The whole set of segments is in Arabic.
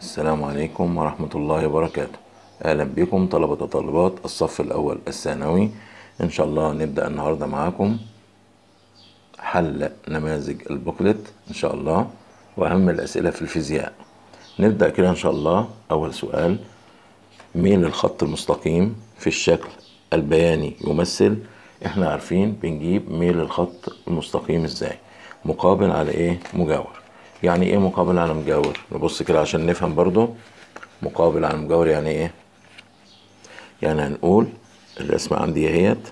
السلام عليكم ورحمة الله وبركاته أهلا بكم طلبة وطالبات الصف الأول الثانوي إن شاء الله نبدأ النهاردة معاكم حل نماذج البوكلت إن شاء الله وأهم الأسئلة في الفيزياء نبدأ كده إن شاء الله أول سؤال ميل الخط المستقيم في الشكل البياني يمثل إحنا عارفين بنجيب ميل الخط المستقيم إزاي مقابل على إيه مجاور يعني ايه مقابل على مجاور نبص كده عشان نفهم برضو مقابل على مجاور يعني ايه يعني هنقول الرسمة عندي اهيت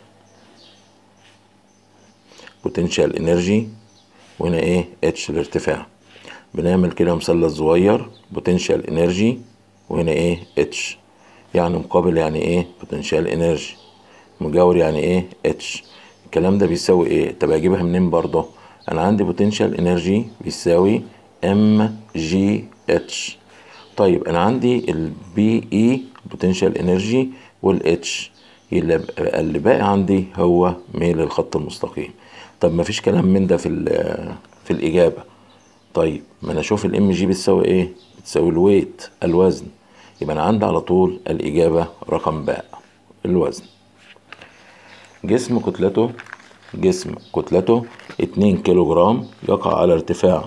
بوتنشال انرجي وهنا ايه اتش الارتفاع بنعمل كده مثلث صغير بوتنشال انرجي وهنا ايه اتش يعني مقابل يعني ايه بوتنشال انرجي مجاور يعني ايه اتش الكلام ده بيساوي ايه طب اجيبها منين برضه انا عندي بوتنشال انرجي بيساوي ام جي اتش طيب انا عندي البي اي بوتنشال انرجي والاتش اللي باقي عندي هو ميل الخط المستقيم طب ما فيش كلام من ده في في الاجابه طيب ما انا اشوف الام جي بتساوي ايه بتساوي الويت الوزن يبقى انا عندي على طول الاجابه رقم باء الوزن جسم كتلته جسم كتلته 2 كيلو جرام يقع على ارتفاع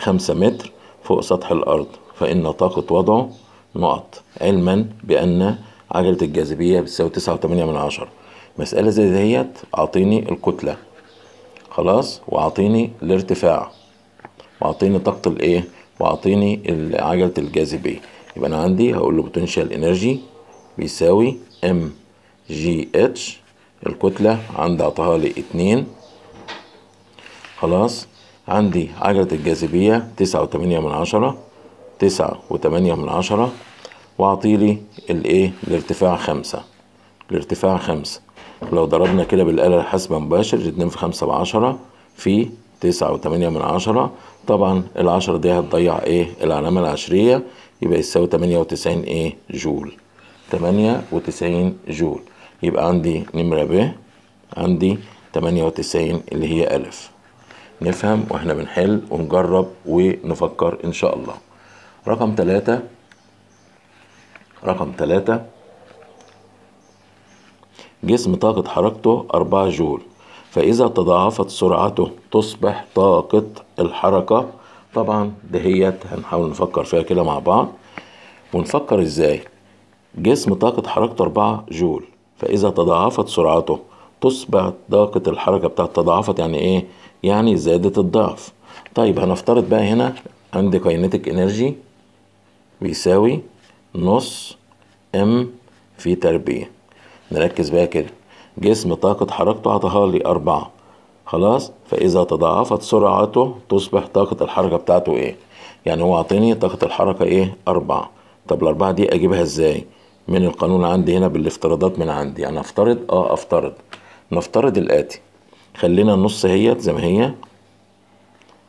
خمسة متر فوق سطح الأرض فإن طاقة وضعه نقط علما بأن عجلة الجاذبية بتساوي تسعة وتمانية من عشرة مسألة زي ديت أعطيني الكتلة خلاص وأعطيني الارتفاع وأعطيني طاقة الإيه وأعطيني عجلة الجاذبية يبقى أنا عندي هقول له بوتنشال إنرجي بيساوي ام جي اتش الكتلة عندي أعطاها لي اتنين خلاص عندي عجلة الجاذبية تسعة وتمانية من عشرة تسعة وتمانية من عشرة وأعطيلي الإيه الارتفاع خمسة الارتفاع خمسة لو ضربنا كده بالآلة الحاسبة مباشر اتنين في خمسة بعشرة في تسعة وتمانية من عشرة طبعا العشرة دي هتضيع إيه العلامة العشرية يبقى يساوي تمانية وتسعين إيه جول تمانية وتسعين جول يبقى عندي نمرة ب عندي تمانية وتسعين اللي هي ألف نفهم واحنا بنحل ونجرب ونفكر ان شاء الله رقم ثلاثة رقم ثلاثة جسم طاقة حركته أربعة جول فإذا تضاعفت سرعته تصبح طاقة الحركة طبعا دهيت هنحاول نفكر فيها كده مع بعض ونفكر ازاي جسم طاقة حركته 4 جول فإذا تضاعفت سرعته تصبح طاقة الحركة بتاعت تضاعفت يعني ايه يعني زادت الضعف طيب هنفترض بقى هنا عندي كاينتيك انرجي بيساوي نص ام في تربية نركز بقى كده جسم طاقة حركته عطاها لي أربعة خلاص فإذا تضاعفت سرعته تصبح طاقة الحركة بتاعته إيه يعني هو عطيني طاقة الحركة إيه أربعة طب الأربعة دي أجيبها إزاي من القانون عندي هنا بالافتراضات من عندي يعني أفترض آه أفترض نفترض الآتي خلينا النص هي زي ما هي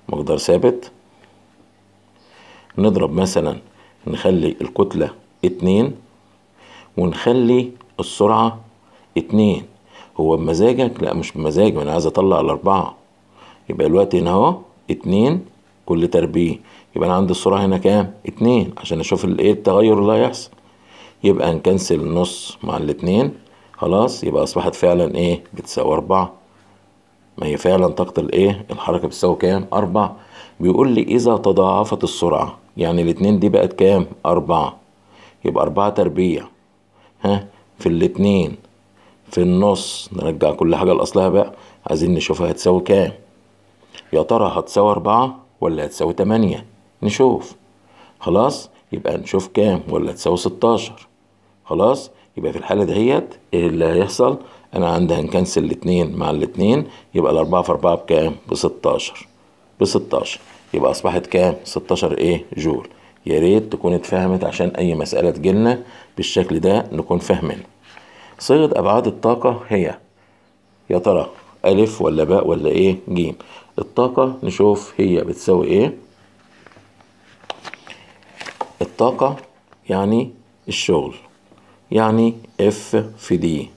مقدار ثابت نضرب مثلا نخلي الكتلة اتنين ونخلي السرعة اتنين هو بمزاجك لا مش بمزاج انا عايز اطلع الاربعة يبقى الوقت هنا اهو اتنين كل تربيع يبقى انا عندي السرعة هنا كام اتنين عشان اشوف ايه التغير اللي هيحصل يبقى نكنسل النص مع الاتنين خلاص يبقى اصبحت فعلا ايه بتساوي اربعة ما هي فعلا طاقة الايه الحركة بتساوي كام أربع بيقول لي إذا تضاعفت السرعة يعني الاتنين دي بقت كام أربعة يبقى أربعة تربيع ها في الاتنين في النص نرجع كل حاجة لأصلها بقى عايزين نشوفها هتساوي كام يا ترى هتساوي أربعة ولا هتساوي تمانية نشوف خلاص يبقى نشوف كام ولا هتساوي ستاشر خلاص يبقى في الحالة دهيت ايه اللي هيحصل انا عندي هنكنسل الاتنين مع الاتنين يبقى الاربعة في اربعة بكام بستاشر بستاشر يبقى اصبحت كام ستاشر ايه جول يا ريت تكون اتفهمت عشان اي مسألة تجيلنا بالشكل ده نكون فاهمينها صيغة ابعاد الطاقة هي يا ترى ألف ولا باء ولا إيه جيم الطاقة نشوف هي بتساوي إيه الطاقة يعني الشغل يعني اف في دي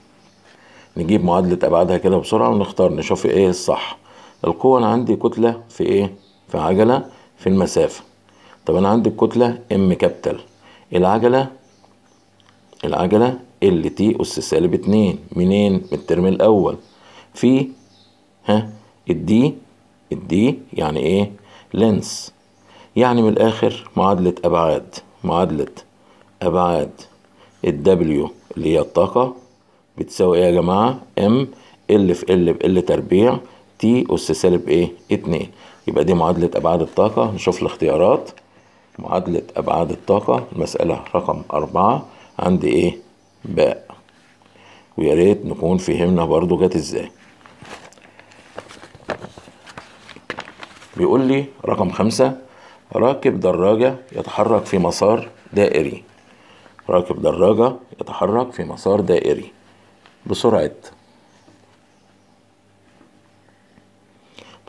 نجيب معادلة أبعادها كده بسرعة ونختار نشوف إيه الصح القوة أنا عندي كتلة في إيه؟ في عجلة في المسافة طب أنا عندي الكتلة إم كابتل العجلة العجلة ال تي أس سالب اتنين منين؟ من الترم الأول في ها الدي الدي يعني إيه؟ لينس يعني من الآخر معادلة أبعاد معادلة أبعاد الدبليو اللي هي الطاقة بتساوي ايه يا جماعه ام ال في ال ال تربيع تي اس سالب ايه اتنين يبقى دي معادله ابعاد الطاقه نشوف الاختيارات معادله ابعاد الطاقه المساله رقم أربعة عندي ايه باء ويا ريت نكون فهمنا برضو جت ازاي بيقول لي رقم خمسة راكب دراجة يتحرك في مسار دائري راكب دراجة يتحرك في مسار دائري بسرعة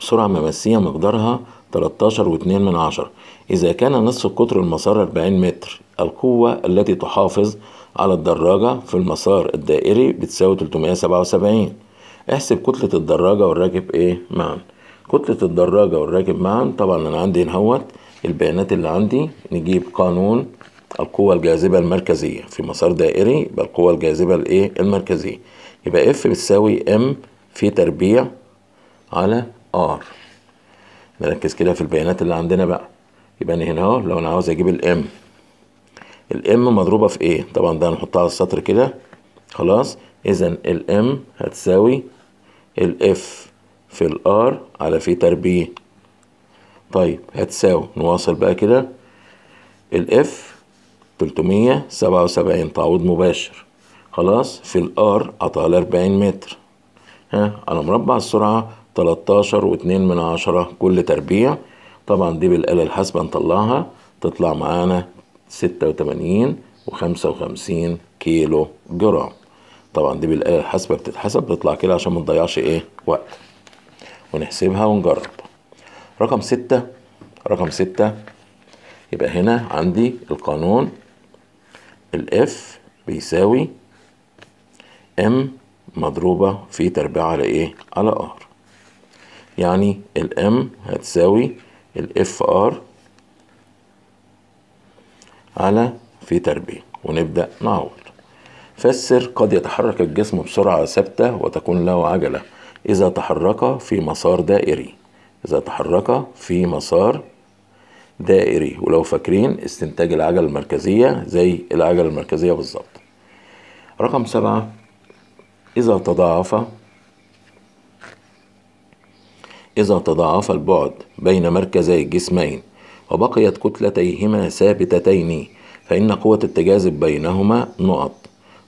بسرعة مماسية مقدارها 13.2 من عشرة إذا كان نصف قطر المسار 40 متر القوة التي تحافظ على الدراجة في المسار الدائري بتساوي 377 احسب كتلة الدراجة والراكب ايه معا كتلة الدراجة والراكب معا طبعا انا عندي هوت البيانات اللي عندي نجيب قانون القوة الجاذبة المركزية في مسار دائري يبقى القوة الجاذبة الايه المركزية يبقى اف بتساوي ام في تربيع على ار نركز كده في البيانات اللي عندنا بقى يبقى انا هنا اهو لو انا عاوز اجيب الام الام مضروبه في ايه طبعا ده هنحطها على السطر كده خلاص اذا الام هتساوي الاف في الار على في تربيع طيب هتساوي نواصل بقى كده الاف 377 تعويض مباشر خلاص في الار اطال 40 متر ها على مربع السرعة 13 و2 من عشرة كل تربيع طبعا دي بالآلة الحاسبة نطلعها تطلع معانا 86 و55 كيلو جرام طبعا دي بالآلة الحاسبة بتتحسب بتطلع كده عشان ما نضيعش ايه وقت ونحسبها ونجرب رقم 6 رقم 6 يبقى هنا عندي القانون الاف بيساوي ام مضروبة في تربيع على ايه على ار يعني الام هتساوي الاف ار على في تربيع ونبدأ نعوض فالسر قد يتحرك الجسم بسرعة ثابتة وتكون له عجلة إذا تحرك في مسار دائري إذا تحرك في مسار دائري ولو فاكرين استنتاج العجلة المركزية زي العجلة المركزية بالظبط رقم سبعة إذا تضاعف إذا تضاعف البعد بين مركزي الجسمين وبقيت كتلتيهما ثابتتين فإن قوة التجاذب بينهما نقط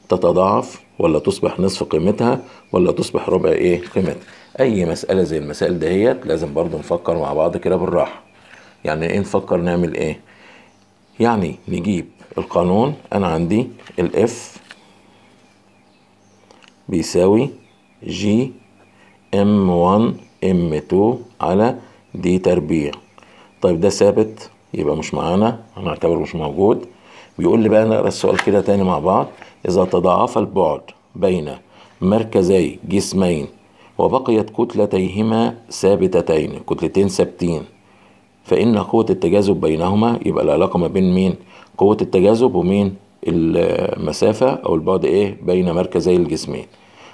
تتضاعف ولا تصبح نصف قيمتها ولا تصبح ربع إيه قيمتها أي مسألة زي المسائل دهيت لازم برضو نفكر مع بعض كده بالراحة يعني ايه نفكر نعمل ايه يعني نجيب القانون انا عندي الاف بيساوي جي ام 1 ام 2 على دي تربيع طيب ده ثابت يبقى مش معانا هنعتبره مش موجود بيقول لي بقى نقرا السؤال كده تاني مع بعض اذا تضاعف البعد بين مركزي جسمين وبقيت كتلتيهما ثابتتين كتلتين ثابتين فإن قوة التجاذب بينهما يبقى العلاقة ما بين مين قوة التجاذب ومين المسافة أو البعد إيه بين مركزي الجسمين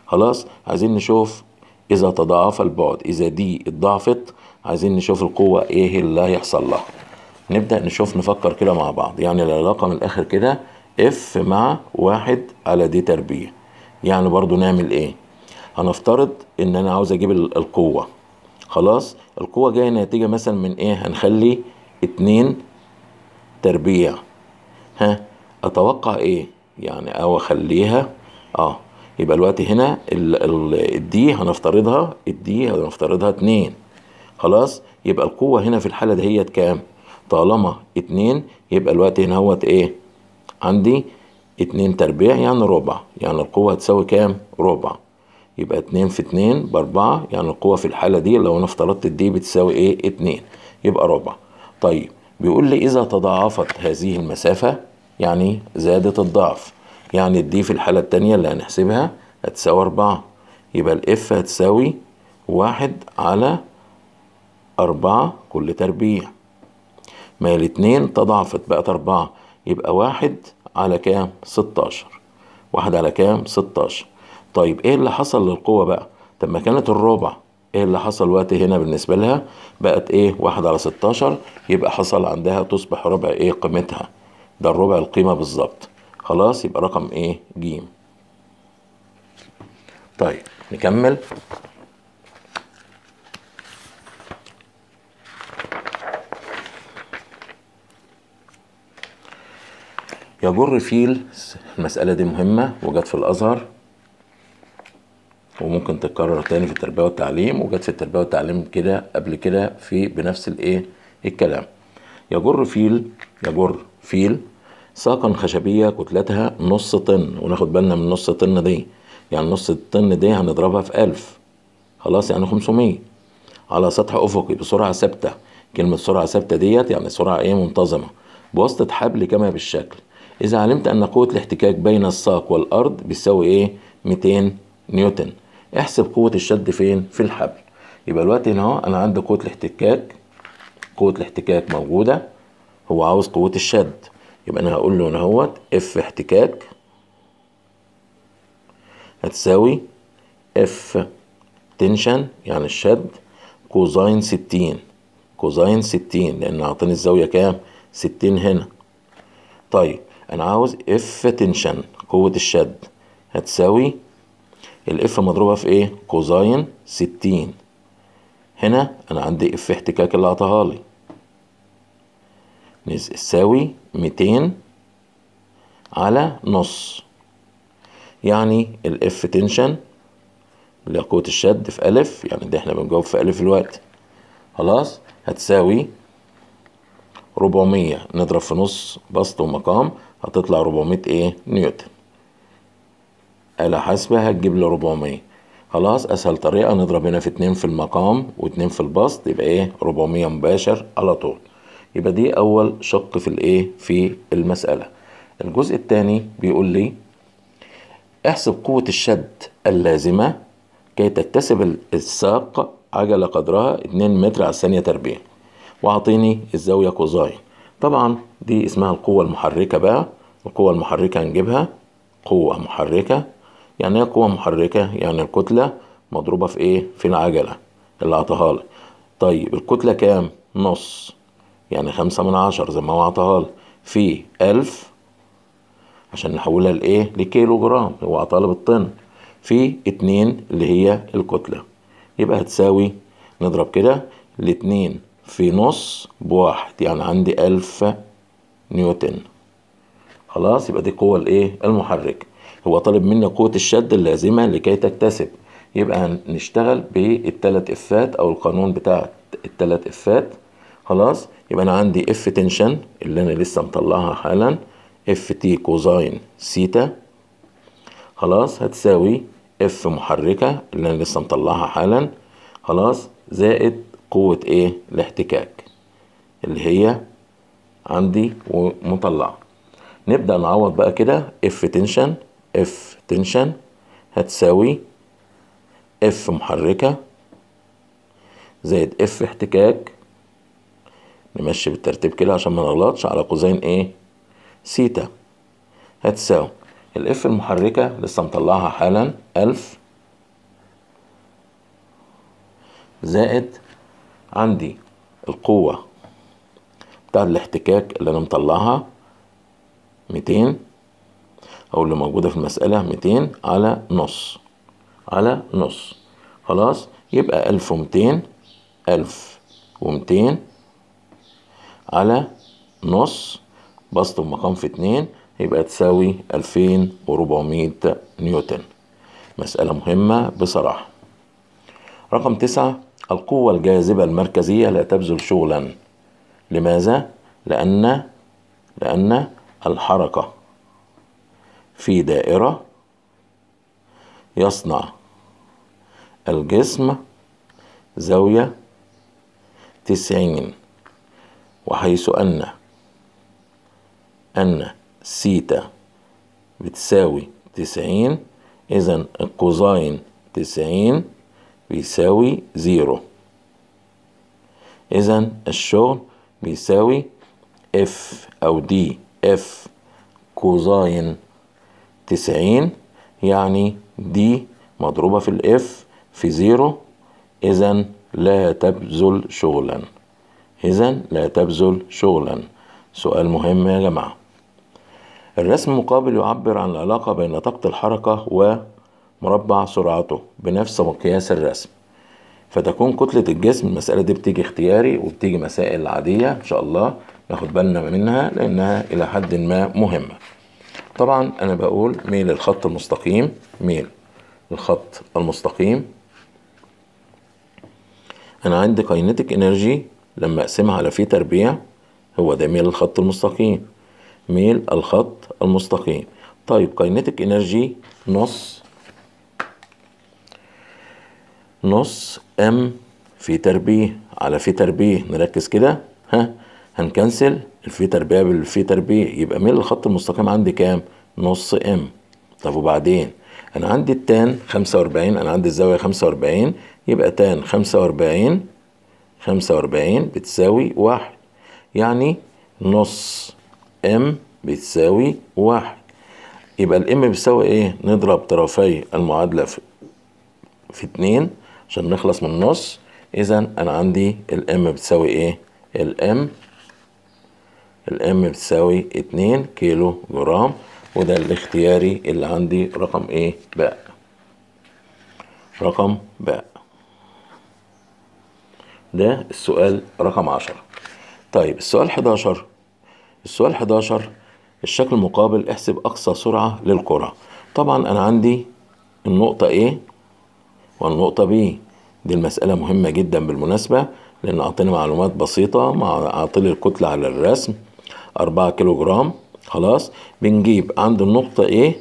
خلاص عايزين نشوف إذا تضاعف البعد إذا دي اتضاعفت عايزين نشوف القوة إيه اللي هيحصل لها نبدأ نشوف نفكر كده مع بعض يعني العلاقة من الآخر كده اف مع واحد على دي تربيع يعني برضو نعمل ايه هنفترض ان انا عاوز اجيب القوه خلاص القوة جاية نتيجة مثلا من ايه هنخلي اتنين تربيع ها اتوقع ايه يعني او اخليها اه يبقى الوقت هنا الدي هنفترضها الدي هنفترضها اتنين خلاص يبقى القوة هنا في الحالة دهيت كام طالما اتنين يبقى الوقت هنا هوت ايه عندي اتنين تربيع يعني ربع يعني القوة هتساوي كام ربع يبقى اتنين في اتنين باربعة يعني القوة في الحالة دي لو انا افترضت دي بتساوي ايه اتنين يبقى ربع طيب بيقول لي اذا تضاعفت هذه المسافة يعني زادت الضعف يعني الدي في الحالة التانية اللي هنحسبها هتساوي أربعة يبقى الإف هتساوي واحد على أربعة كل تربيع ما هي الاتنين تضاعفت بقت أربعة يبقى واحد على كام؟ ستاشر واحد على كام؟ ستاشر طيب ايه اللي حصل للقوة بقى طب ما كانت الربع ايه اللي حصل وقت هنا بالنسبة لها بقت ايه واحد على 16 يبقى حصل عندها تصبح ربع ايه قيمتها ده الربع القيمة بالظبط خلاص يبقى رقم ايه ج طيب نكمل يجر فيل المسألة دي مهمة وجت في الأزهر وممكن تتكرر تاني في التربيه والتعليم وجت في التربيه والتعليم كده قبل كده في بنفس الايه الكلام يجر فيل يجر فيل ساقا خشبيه كتلتها نص طن وناخد بالنا من نص طن دي يعني نص الطن دي هنضربها في ألف خلاص يعني 500 على سطح افقي بسرعه ثابته كلمه سرعه ثابته ديت يعني سرعه ايه منتظمه بواسطه حبل كما بالشكل اذا علمت ان قوه الاحتكاك بين الساق والارض بتساوي ايه 200 نيوتن احسب قوة الشد فين في الحبل يبقى الوقت هنا اهو انا عندي قوة الاحتكاك قوة الاحتكاك موجودة هو عاوز قوة الشد يبقى انا هقول له هنا اف احتكاك هتساوي اف تنشن يعني الشد كوزاين ستين كوزاين ستين لان اعطيني الزاوية كام ستين هنا طيب انا عاوز اف تنشن قوة الشد هتساوي الاف مضروبة في ايه كوزاين ستين هنا انا عندي اف احتكاك اللي عطاها لي تساوي ميتين على نص يعني الاف تنشن اللي قوة الشد في ألف يعني ده احنا بنجاوب في ألف الوقت خلاص هتساوي ربعمية نضرب في نص بسط ومقام هتطلع ربعمية ايه نيوتن آلة حاسبة هتجيب لي 400 خلاص أسهل طريقة نضرب هنا في 2 في المقام و2 في البسط يبقى إيه 400 مباشر على طول يبقى دي أول شق في الإيه في المسألة الجزء الثاني بيقول لي احسب قوة الشد اللازمة كي تكتسب الساق عجلة قدرها 2 متر على الثانية تربيع وأعطيني الزاوية كوزاين طبعا دي اسمها القوة المحركة بقى القوة المحركة هنجيبها قوة محركة يعني هي قوة محركة يعني الكتلة مضروبة في ايه في العجلة اللي عطاها لك طيب الكتلة كام نص يعني خمسة من عشر زي ما هو عطاها في ألف عشان نحولها لإيه لكيلو جرام هو عطاها لي بالطن في اتنين اللي هي الكتلة يبقى هتساوي نضرب كده الاتنين في نص بواحد يعني عندي ألف نيوتن خلاص يبقى دي قوة الإيه المحرك هو طالب منا قوة الشد اللازمة لكي تكتسب يبقى هنشتغل بالتلات افات او القانون بتاع التلات افات خلاص يبقى انا عندي اف تنشن اللي انا لسه مطلعها حالا اف تي كوزاين سيتا خلاص هتساوي اف محركة اللي انا لسه مطلعها حالا خلاص زائد قوة ايه الاحتكاك اللي هي عندي ومطلعه نبدأ نعوض بقى كده اف تنشن اف تنشن هتساوي اف محركة زائد اف احتكاك نمشي بالترتيب كده عشان ما نغلطش على كوزين ايه سيتا هتساوي الاف المحركة لسه مطلعها حالا الف زائد عندي القوة بتاع الاحتكاك اللي انا مطلعها ميتين أو اللي موجودة في المسألة 200 على نص على نص خلاص يبقى 1200 1200 على نص بسط المقام في 2 يبقى تساوي 2400 نيوتن مسألة مهمة بصراحة رقم تسعة القوة الجاذبة المركزية لا تبذل شغلا لماذا؟ لأن لأن الحركة في دائرة يصنع الجسم زاوية تسعين وحيث أن أن سيتا بتساوي تسعين إذا الكوزاين تسعين بيساوي زيرو إذا الشغل بيساوي اف أو دي اف كوزاين تسعين يعني دي مضروبة في الاف في زيرو اذا لا تبذل شغلا اذا لا تبذل شغلا سؤال مهم يا جماعة الرسم المقابل يعبر عن العلاقة بين طاقة الحركة ومربع سرعته بنفس مقياس الرسم فتكون كتلة الجسم المسألة دي بتيجي اختياري وبتيجي مسائل عادية إن شاء الله ناخد بالنا منها لأنها إلى حد ما مهمة طبعا انا بقول ميل الخط المستقيم ميل الخط المستقيم انا عندي كاينتيك انرجي لما اقسمها على في تربيع هو ده ميل الخط المستقيم ميل الخط المستقيم طيب كاينتيك انرجي نص نص ام في تربيع على في تربيع نركز كده ها هنكنسل في تربيع في تربيع يبقى ميل الخط المستقيم عندي كام نص ام طب وبعدين انا عندي التان 45 انا عندي الزاوية 45 يبقى تان 45 45 بتساوي واحد يعني نص ام بتساوي واحد يبقى الام بتساوي ايه نضرب طرفي المعادلة في, في اتنين عشان نخلص من النص اذا انا عندي الام بتساوي ايه الام الام بتساوي اتنين كيلو جرام وده الاختياري اللي عندي رقم ايه باء رقم باء ده السؤال رقم عشرة طيب السؤال حداشر السؤال حداشر الشكل المقابل احسب اقصى سرعة للكرة طبعا انا عندي النقطة ايه والنقطة بي دي المسألة مهمة جدا بالمناسبة لأن أعطيني معلومات بسيطة مع أعطيني الكتلة على الرسم 4 كيلو جرام خلاص بنجيب عند النقطة ايه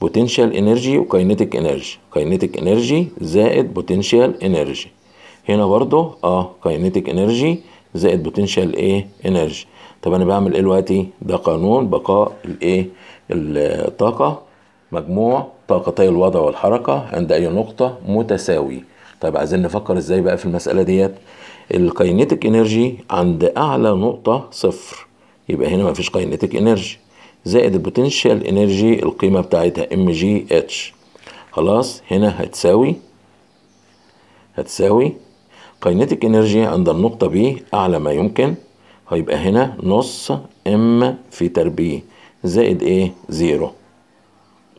بوتنشال انرجي وكاينتيك انرجي كاينتيك انرجي زائد بوتنشال انرجي هنا برضو اه كاينتيك انرجي زائد بوتنشال ايه انرجي طب انا بعمل ايه دلوقتي ده قانون بقاء الايه الطاقة مجموع طاقتي الوضع والحركة عند اي نقطة متساوي طيب عايزين نفكر ازاي بقى في المسألة ديت الكاينتيك انرجي عند اعلى نقطة صفر يبقى هنا مفيش كاينتيك انرجي زائد البوتنشال انرجي القيمه بتاعتها ام جي اتش خلاص هنا هتساوي هتساوي كاينتيك انرجي عند النقطه ب اعلى ما يمكن هيبقى هنا نص ام في تربيع زائد ايه زيرو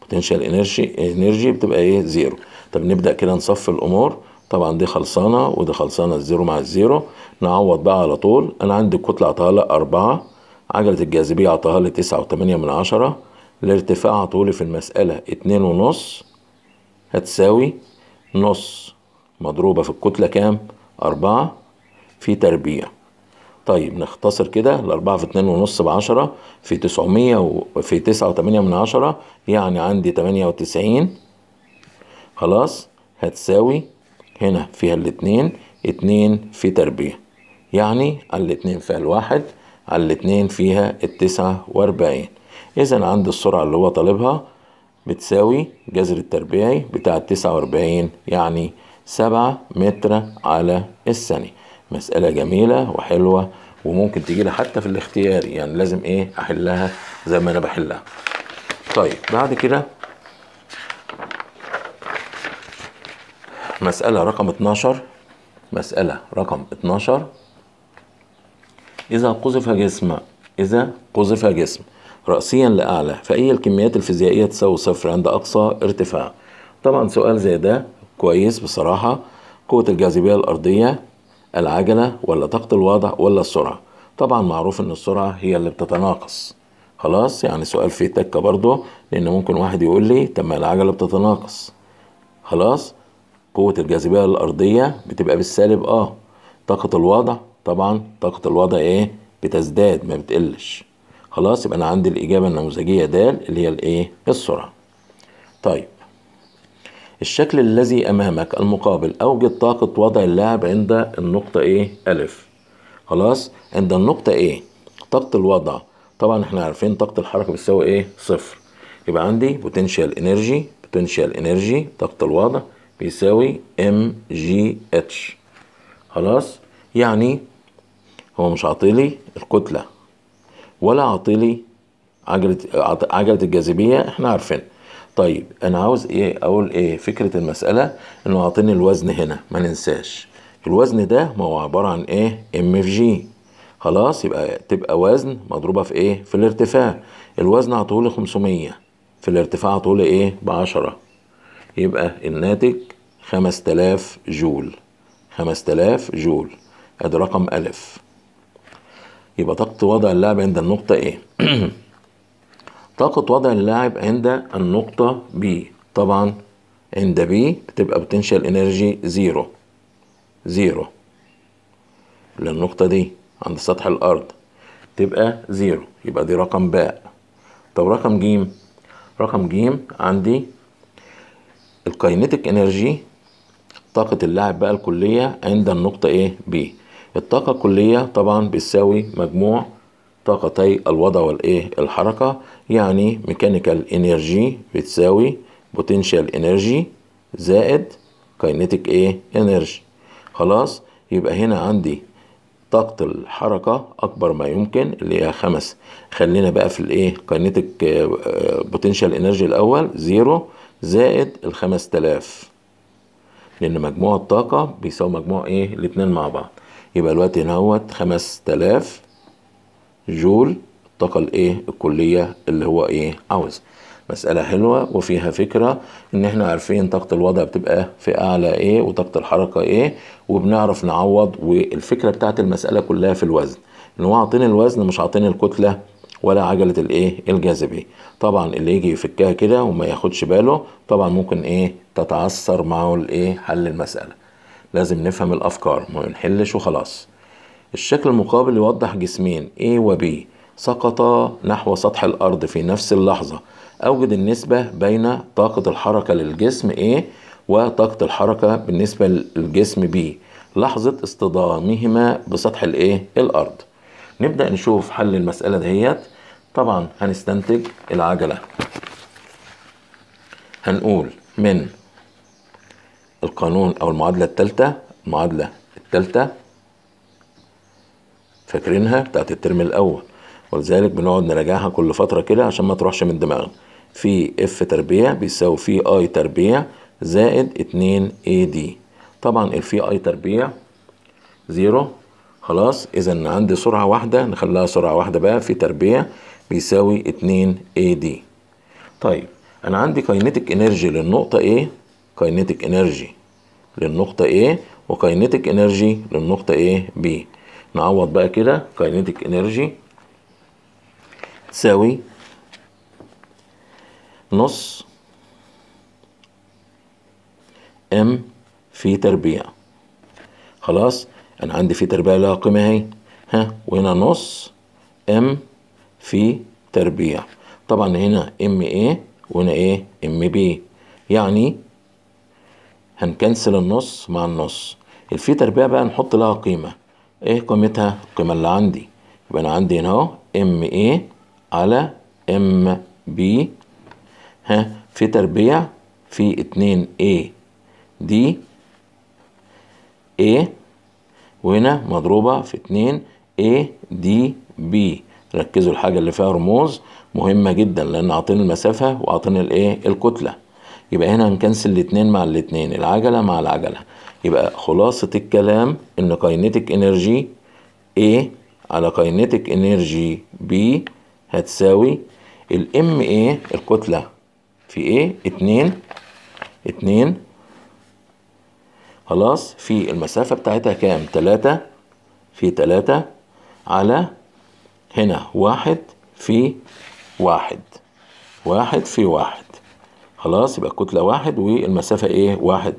بوتنشال انرجي انرجي بتبقى ايه زيرو طب نبدا كده نصف الامور طبعا دي خلصانه ودي خلصانه الزيرو مع الزيرو نعوض بقى على طول انا عندي الكتله عطاله اربعه عجلة الجاذبية عطاها لي تسعة وتمانية من عشرة الارتفاع طولي في المسألة اتنين ونص هتساوي نص مضروبة في الكتلة كام؟ أربعة في تربيع طيب نختصر كده الأربعة في اتنين ونص بعشرة في تسعمية وفي في تسعة وتمانية من عشرة يعني عندي تمانية وتسعين خلاص هتساوي هنا فيها الاتنين اتنين في تربيع يعني الاتنين فيها الواحد على الاتنين فيها التسعة واربعين إذا عندي السرعة اللي هو طالبها بتساوي جذر التربيعي بتاع التسعة واربعين يعني سبعة متر على الثانية مسألة جميلة وحلوة وممكن تجيلها حتى في الاختياري يعني لازم ايه احلها زي ما انا بحلها طيب بعد كده مسألة رقم 12 مسألة رقم 12 إذا قذف جسم إذا قذف جسم رأسيا لأعلى فأي الكميات الفيزيائية تساوي صفر عند أقصى ارتفاع طبعا سؤال زي ده كويس بصراحة قوة الجاذبية الأرضية العجلة ولا طاقة الوضع ولا السرعة طبعا معروف ان السرعة هي اللي بتتناقص خلاص يعني سؤال فيه تكة برضه لان ممكن واحد يقول لي طب ما العجلة بتتناقص خلاص قوة الجاذبية الأرضية بتبقى بالسالب اه طاقة الوضع طبعا طاقة الوضع ايه بتزداد ما بتقلش خلاص يبقى انا عندي الاجابة النموذجية د اللي هي الايه السرعة طيب الشكل الذي امامك المقابل اوجد طاقة وضع اللاعب عند النقطة ايه الف خلاص عند النقطة ايه طاقة الوضع طبعا احنا عارفين طاقة الحركة بتساوي ايه صفر يبقى عندي بوتنشال انرجي بوتنشال انرجي طاقة الوضع بيساوي ام جي اتش خلاص يعني هو مش عاطيلي الكتله ولا عاطيلي عجله عجله الجاذبيه احنا عارفين طيب انا عاوز ايه اقول ايه فكره المساله انه عاطيني الوزن هنا ما ننساش الوزن ده ما هو عباره عن ايه ام في جي خلاص يبقى تبقى وزن مضروبه في ايه في الارتفاع الوزن عطولي 500 في الارتفاع عطولي ايه ب 10 يبقى الناتج 5000 جول 5000 جول ادي رقم الف يبقى طاقة وضع اللاعب عند النقطة A طاقة وضع اللاعب عند النقطة B طبعا عند B بتبقى بوتنشال انرجي زيرو زيرو للنقطة دي عند سطح الأرض تبقى زيرو يبقى دي رقم باء طب رقم ج رقم ج عندي الكاينتيك انرجي طاقة اللاعب بقى الكلية عند النقطة ايه بي الطاقة الكلية طبعا بتساوي مجموع طاقتي الوضع والايه الحركة يعني ميكانيكال انرجي بتساوي بوتنشال انرجي زائد كاينتيك ايه انرجي خلاص يبقى هنا عندي طاقة الحركة أكبر ما يمكن اللي هي خمس خلينا بقى في الإيه كاينتيك بوتنشال إنرجي الأول زيرو زائد الخمس تلاف لأن مجموع الطاقة بيساوي مجموع إيه الاتنين مع بعض يبقى الوقت هنا هوت 5000 جول الطاقة الايه الكلية اللي هو ايه عاوزها مسألة حلوة وفيها فكرة إن إحنا عارفين طاقة الوضع بتبقى في أعلى إيه وطاقة الحركة إيه وبنعرف نعوض والفكرة بتاعت المسألة كلها في الوزن إن هو عاطيني الوزن مش عاطيني الكتلة ولا عجلة الإيه الجاذبية طبعا اللي يجي يفكها كده وما ياخدش باله طبعا ممكن إيه تتعثر معه الإيه حل المسألة لازم نفهم الأفكار ما ينحلش وخلاص الشكل المقابل يوضح جسمين A و B سقطا نحو سطح الأرض في نفس اللحظة أوجد النسبة بين طاقة الحركة للجسم A وطاقة الحركة بالنسبة للجسم B لحظة اصطدامهما بسطح الإيه؟ الأرض نبدأ نشوف حل المسألة دهيت طبعا هنستنتج العجلة هنقول من القانون او المعادله الثالثه المعادله الثالثه فاكرينها بتاعت الترم الاول ولذلك بنقعد نراجعها كل فتره كده عشان ما تروحش من دماغنا في اف تربيع بيساوي في اي تربيع زائد 2 اي دي طبعا الفي اي تربيع زيرو خلاص اذا عندي سرعه واحده نخليها سرعه واحده بقى في تربيع بيساوي 2 اي دي طيب انا عندي كاينتيك انرجي للنقطه A كاينيتيك انرجي للنقطة A وكاينيتيك انرجي للنقطة A B نعوض بقى كده كاينيتيك انرجي تساوي نص ام في تربيع خلاص انا عندي في تربيع لها قيمة اهي ها وهنا نص ام في تربيع طبعا هنا ام ايه وهنا ايه ام بي يعني هنكنسل النص مع النص الفي تربيع بقى نحط لها قيمة ايه قيمتها القيمة اللي عندي يبقى انا عندي هنا اهو ام ايه على ام بي ها في تربيع في اتنين ايه دي ايه وهنا مضروبة في اتنين ايه دي بي ركزوا الحاجة اللي فيها رموز مهمة جدا لأن عاطين المسافة وعاطين الايه الكتلة يبقى هنا هنكنسل الاتنين مع الاتنين العجله مع العجله يبقى خلاصه الكلام ان كاينتيك انرجي A على كاينتيك انرجي B هتساوي الام ايه الكتله في ايه اتنين اتنين خلاص في المسافة بتاعتها كام تلاتة في تلاتة على هنا واحد في واحد واحد في واحد خلاص يبقى الكتلة واحد والمسافة ايه واحد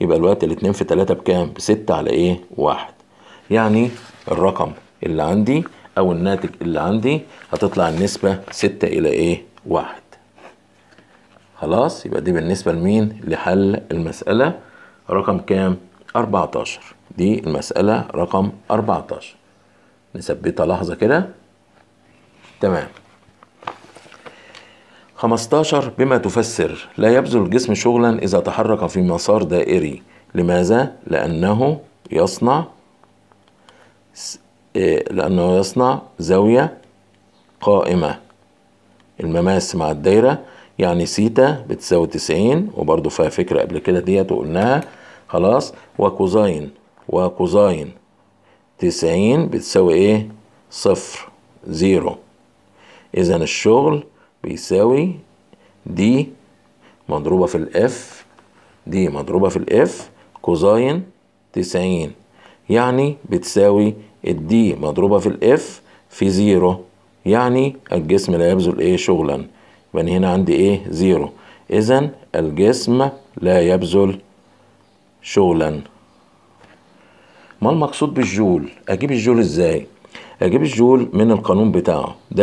يبقى الوقت الاتنين في تلاتة بكام بستة على ايه واحد يعني الرقم اللي عندي او الناتج اللي عندي هتطلع النسبة ستة الى ايه واحد خلاص يبقى دي بالنسبة لمين لحل المسألة رقم كام اربعتاشر دي المسألة رقم اربعتاشر نثبتها لحظة كده تمام 15 بما تفسر لا يبذل الجسم شغلا إذا تحرك في مسار دائري لماذا؟ لأنه يصنع إيه، لأنه يصنع زاوية قائمة المماس مع الدايرة يعني سيتا بتساوي 90 وبرضو فيها فكرة قبل كده ديت وقلناها خلاص وكوزاين وكوزاين 90 بتساوي ايه؟ صفر زيرو إذا الشغل بيساوي دي مضروبة في الاف دي مضروبة في الاف كوزاين تسعين يعني بتساوي الدي مضروبة في الاف في زيرو يعني الجسم لا يبذل ايه شغلا يبقى هنا عندي ايه زيرو اذا الجسم لا يبذل شغلا ما المقصود بالجول اجيب الجول ازاي اجيب الجول من القانون بتاعه W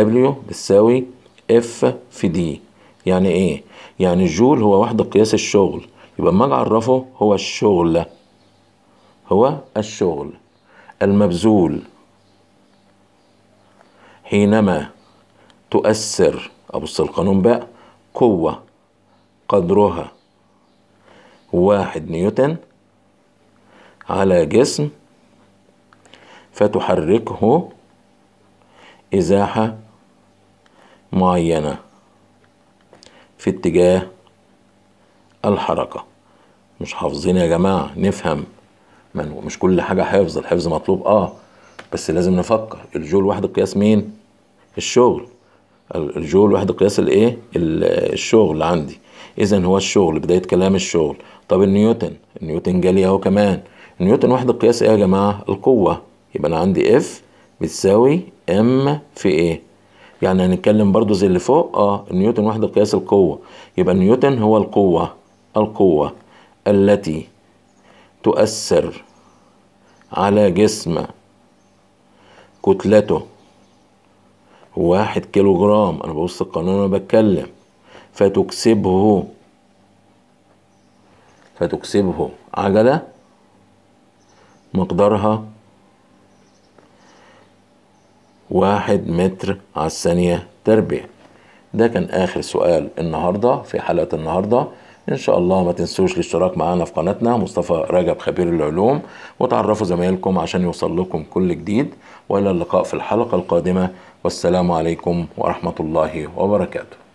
بتساوي اف في دي يعني ايه يعني الجول هو وحدة قياس الشغل يبقى اما اجي اعرفه هو الشغل هو الشغل المبذول حينما تؤثر ابص القانون بقى قوة قدرها واحد نيوتن على جسم فتحركه إزاحة معينة في اتجاه الحركة مش حافظين يا جماعة نفهم من مش كل حاجة حفظ الحفظ مطلوب اه بس لازم نفكر الجول واحد قياس مين الشغل الجول واحد قياس الايه الشغل عندي اذا هو الشغل بداية كلام الشغل طب النيوتن النيوتن جالي اهو كمان نيوتن واحد قياس ايه يا جماعة القوة يبقى انا عندي اف بتساوي ام في ايه يعني هنتكلم برضو زي اللي فوق اه نيوتن وحدة قياس القوة يبقى نيوتن هو القوة القوة التي تؤثر على جسم كتلته واحد كيلو جرام انا ببص القانون وانا بتكلم فتكسبه فتكسبه عجلة مقدارها واحد متر على الثانية تربيع ده كان آخر سؤال النهاردة في حلقة النهاردة إن شاء الله ما تنسوش الاشتراك معانا في قناتنا مصطفى رجب خبير العلوم وتعرفوا زمايلكم عشان يوصل لكم كل جديد وإلى اللقاء في الحلقة القادمة والسلام عليكم ورحمة الله وبركاته